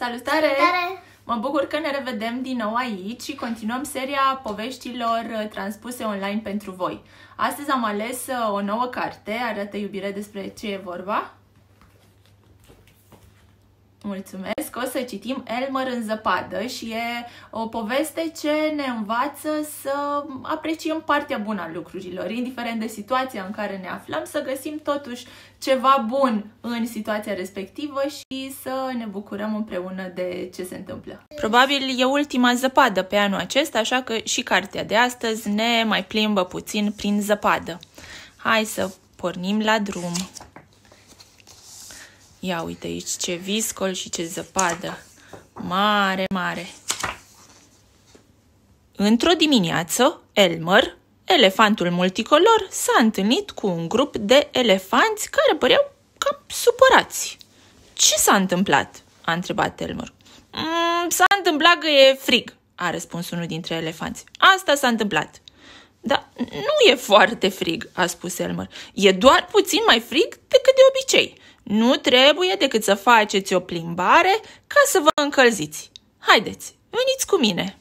Salutare! Salutare! Mă bucur că ne revedem din nou aici și continuăm seria poveștilor uh, transpuse online pentru voi. Astăzi am ales uh, o nouă carte, arată iubire despre ce e vorba. Mulțumesc! O să citim Elmer în zăpadă și e o poveste ce ne învață să apreciem partea bună a lucrurilor. Indiferent de situația în care ne aflăm, să găsim totuși ceva bun în situația respectivă și să ne bucurăm împreună de ce se întâmplă. Probabil e ultima zăpadă pe anul acesta, așa că și cartea de astăzi ne mai plimbă puțin prin zăpadă. Hai să pornim la drum! Ia uite aici ce viscol și ce zăpadă. Mare, mare. Într-o dimineață, Elmer, elefantul multicolor, s-a întâlnit cu un grup de elefanți care păreau cam supărați. Ce s-a întâmplat?" a întrebat Elmer. Mm, s-a întâmplat că e frig," a răspuns unul dintre elefanți. Asta s-a întâmplat." Nu e foarte frig, a spus Elmer. E doar puțin mai frig decât de obicei. Nu trebuie decât să faceți o plimbare ca să vă încălziți. Haideți, veniți cu mine!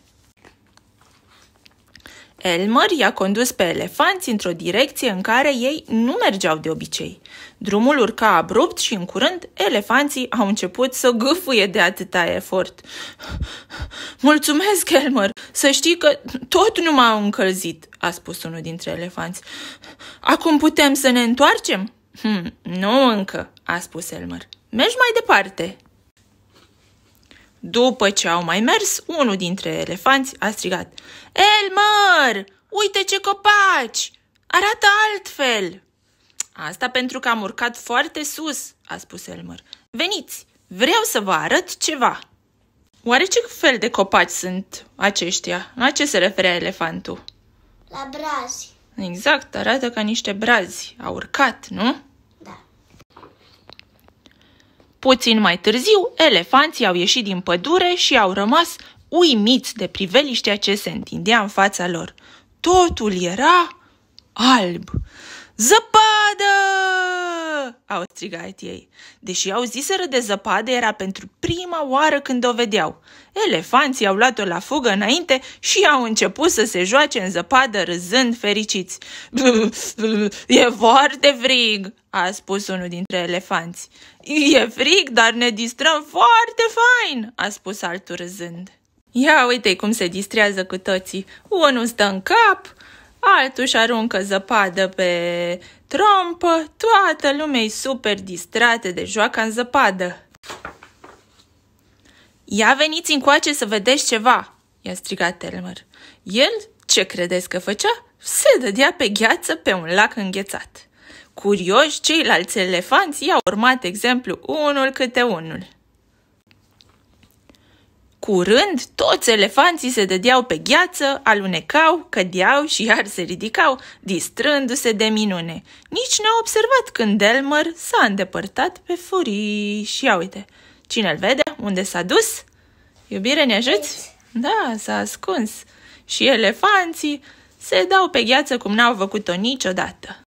Elmer i-a condus pe elefanți într-o direcție în care ei nu mergeau de obicei. Drumul urca abrupt și în curând elefanții au început să gâfâie de atâta efort. Mulțumesc, Elmer! Să știi că tot nu m au încălzit, a spus unul dintre elefanți. Acum putem să ne întoarcem? Hm, nu încă, a spus Elmer. Mergi mai departe. După ce au mai mers, unul dintre elefanți a strigat Elmer, uite ce copaci! Arată altfel! Asta pentru că am urcat foarte sus, a spus Elmer. Veniți, vreau să vă arăt ceva. Oare ce fel de copaci sunt aceștia? La ce se referea elefantul? La brazi. Exact, arată ca niște brazi. A urcat, nu? Da. Puțin mai târziu, elefanții au ieșit din pădure și au rămas uimiți de priveliștea ce se întindea în fața lor. Totul era alb. Zăpadă! zăpadă!" au strigat ei. Deși au ziseră de zăpadă, era pentru prima oară când o vedeau. Elefanții au luat-o la fugă înainte și au început să se joace în zăpadă râzând fericiți. E foarte frig!" a spus unul dintre elefanți. E frig, dar ne distrăm foarte fain!" a spus altul râzând. Ia uite cum se distrează cu toții. Unul stă în cap, altul își aruncă zăpadă pe trompă, toată lumea e super distrată de joaca în zăpadă. Ia veniți încoace să vedeți ceva, i-a strigat Telmer. El, ce credeți că făcea? Se dădea pe gheață pe un lac înghețat. Curioși, ceilalți elefanți i-au urmat exemplu unul câte unul. Curând, toți elefanții se dădeau pe gheață, alunecau, cădeau și iar se ridicau, distrându-se de minune. Nici n au observat când Delmer s-a îndepărtat pe furii. Și ia uite, cine-l vede? Unde s-a dus? Iubire, ne ajuți? Da, s-a ascuns. Și elefanții se dau pe gheață cum n-au făcut-o niciodată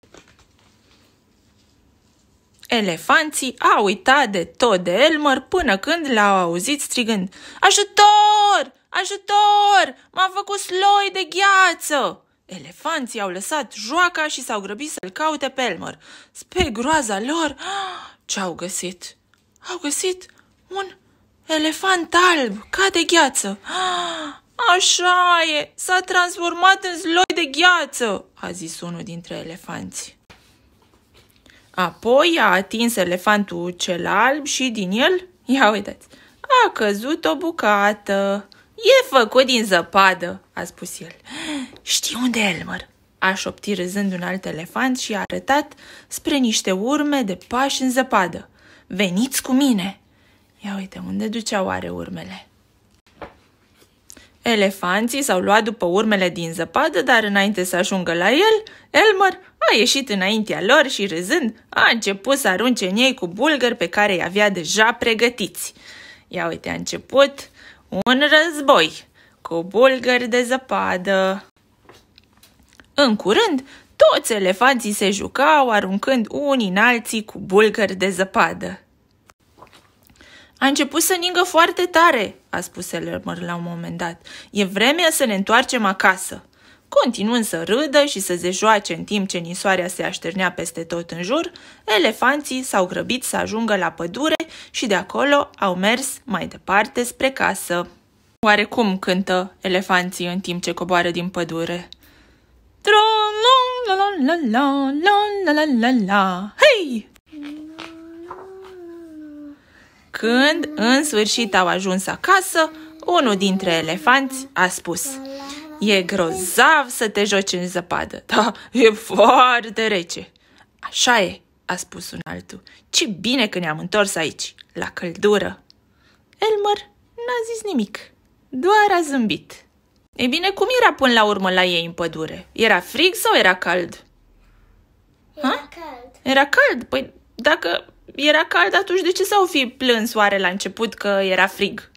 elefanții au uitat de tot de Elmer până când l-au auzit strigând Ajutor! Ajutor! M-a făcut sloi de gheață! Elefanții au lăsat joaca și s-au grăbit să-l caute pe Elmer. Spre groaza lor, ce au găsit? Au găsit un elefant alb, ca de gheață. Așa e, s-a transformat în sloi de gheață, a zis unul dintre elefanți. Apoi a atins elefantul cel alb și din el, ia uitați, a căzut o bucată. E făcut din zăpadă, a spus el. Știi unde Elmer? A șoptit râzând un alt elefant și a arătat spre niște urme de pași în zăpadă. Veniți cu mine! Ia uite, unde duceau are urmele? Elefanții s-au luat după urmele din zăpadă, dar înainte să ajungă la el, Elmer a ieșit înaintea lor și râzând a început să arunce în ei cu bulgări pe care îi avea deja pregătiți. Ia uite, a început un război cu bulgări de zăpadă. În curând, toți elefanții se jucau aruncând unii în alții cu bulgări de zăpadă. A început să ningă foarte tare, a spus Elmer la un moment dat. E vremea să ne întoarcem acasă. Continuând să râdă și să se joace în timp ce nisoarea se așternea peste tot în jur, elefanții s-au grăbit să ajungă la pădure și de acolo au mers mai departe spre casă. Oarecum cântă elefanții în timp ce coboară din pădure. Tron, la la la la la la la la la la Când în sfârșit au ajuns acasă, unul dintre elefanți a spus E grozav să te joci în zăpadă, da, e foarte rece. Așa e, a spus un altul. Ce bine că ne-am întors aici, la căldură. Elmer n-a zis nimic, doar a zâmbit. Ei bine, cum era până la urmă la ei în pădure? Era frig sau era cald? Era ha? cald. Era cald? Păi dacă era cald, atunci de ce s-au fi plâns oare la început că era frig?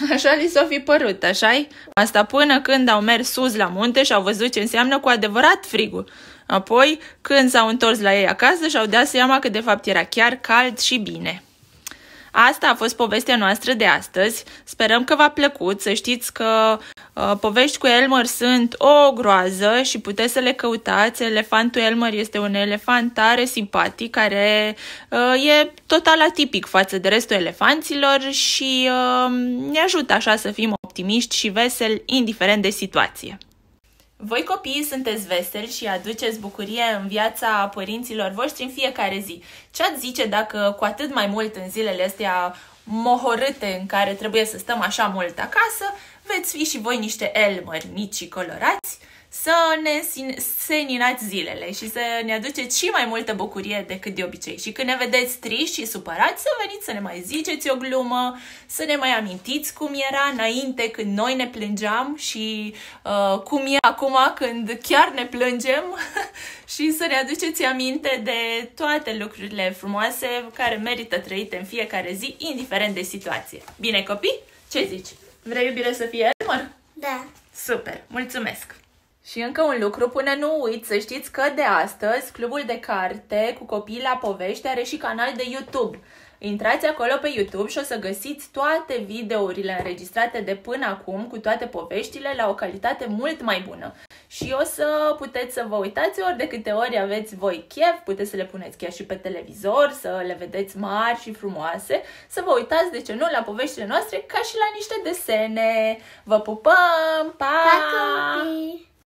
Așa li s au fi părut, așa Asta până când au mers sus la munte și au văzut ce înseamnă cu adevărat frigul. Apoi, când s-au întors la ei acasă, și-au dat seama că de fapt era chiar cald și bine. Asta a fost povestea noastră de astăzi. Sperăm că v-a plăcut, să știți că uh, povești cu Elmer sunt o groază și puteți să le căutați. Elefantul Elmer este un elefant tare simpatic care uh, e total atipic față de restul elefanților și uh, ne ajută așa să fim optimiști și veseli indiferent de situație. Voi copiii sunteți veseli și aduceți bucurie în viața părinților voștri în fiecare zi. Ce ați zice dacă cu atât mai mult în zilele astea mohorâte în care trebuie să stăm așa mult acasă, veți fi și voi niște elmări mici și colorați să ne seninați zilele și să ne aduceți și mai multă bucurie decât de obicei. Și când ne vedeți triști și supărați, să veniți să ne mai ziceți o glumă, să ne mai amintiți cum era înainte când noi ne plângeam și uh, cum e acum când chiar ne plângem și să ne aduceți aminte de toate lucrurile frumoase care merită trăite în fiecare zi, indiferent de situație. Bine, copii? Ce zici? Vrei iubire să fie Elmer? Da. Super, mulțumesc! Și încă un lucru, până nu uit să știți că de astăzi Clubul de Carte cu copii la povești are și canal de YouTube. Intrați acolo pe YouTube și o să găsiți toate videourile înregistrate de până acum cu toate poveștile la o calitate mult mai bună. Și o să puteți să vă uitați ori de câte ori aveți voi chef, puteți să le puneți chiar și pe televizor, să le vedeți mari și frumoase, să vă uitați, de ce nu, la poveștile noastre ca și la niște desene. Vă pupăm! Pa! pa